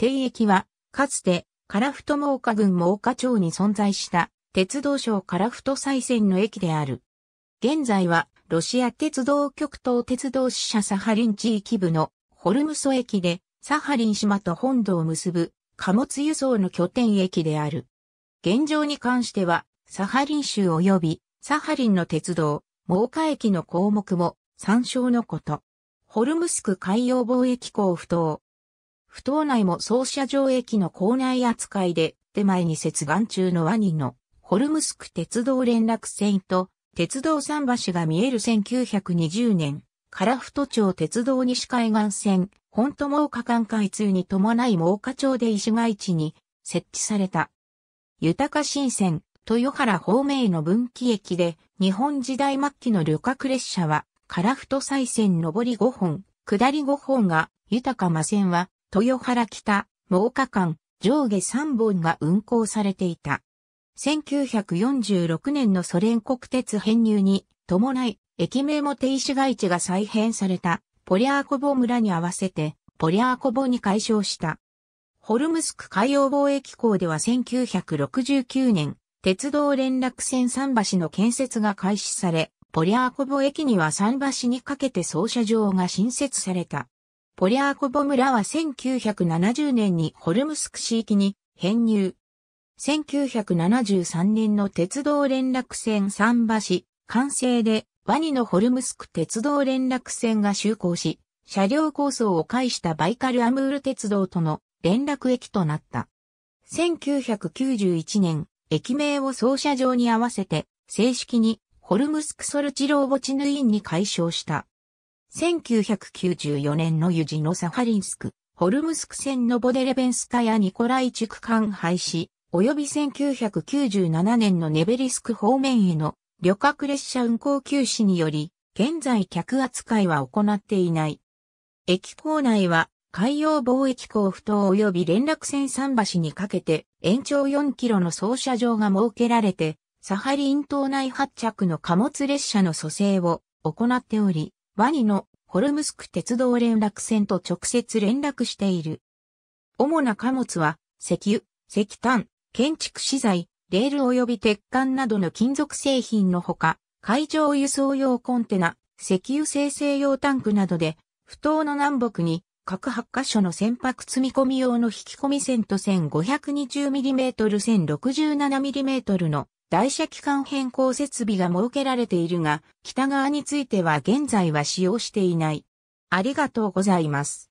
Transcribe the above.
定駅は、かつて、樺太真岡郡真岡町に存在した、鉄道省フ太再線の駅である。現在は、ロシア鉄道局東鉄道支社サハリン地域部のホルムソ駅で、サハリン島と本土を結ぶ貨物輸送の拠点駅である。現状に関しては、サハリン州及びサハリンの鉄道、真岡駅の項目も参照のこと。ホルムスク海洋貿易港埠頭、不当内も総車場駅の構内扱いで、手前に接岸中のワニの、ホルムスク鉄道連絡線と、鉄道桟橋が見える1920年、フ太町鉄道西海岸線、本都真岡間開通に伴い真岡町で石街地に設置された。豊新線、豊原方面への分岐駅で、日本時代末期の旅客列車は、フ太再線上り5本、下り5本が、豊間線は、豊原北、猛火間、上下3本が運行されていた。1946年のソ連国鉄編入に伴い、駅名も停止外地が再編された、ポリアーコボ村に合わせて、ポリアーコボに改称した。ホルムスク海洋貿易港では1969年、鉄道連絡船桟橋の建設が開始され、ポリアーコボ駅には桟橋にかけて操車場が新設された。ポリャーコボ村は1970年にホルムスク市域に編入。1973年の鉄道連絡線桟橋、完成でワニのホルムスク鉄道連絡線が就航し、車両構想を介したバイカルアムール鉄道との連絡駅となった。1991年、駅名を操車場に合わせて、正式にホルムスクソルチローボチヌインに改称した。1994年のユジノサハリンスク、ホルムスク戦のボデレベンスカやニコライチ区間廃止、及び1997年のネベリスク方面への旅客列車運行休止により、現在客扱いは行っていない。駅構内は海洋貿易港埠頭及び連絡船桟橋にかけて延長4キロの操車場が設けられて、サハリン島内発着の貨物列車の蘇生を行っており、ワニのホルムスク鉄道連絡船と直接連絡している。主な貨物は、石油、石炭、建築資材、レール及び鉄管などの金属製品のほか、海上輸送用コンテナ、石油生成用タンクなどで、不当の南北に各8カ所の船舶積み込み用の引き込み線と 1520mm、1067mm の台車機関変更設備が設けられているが、北側については現在は使用していない。ありがとうございます。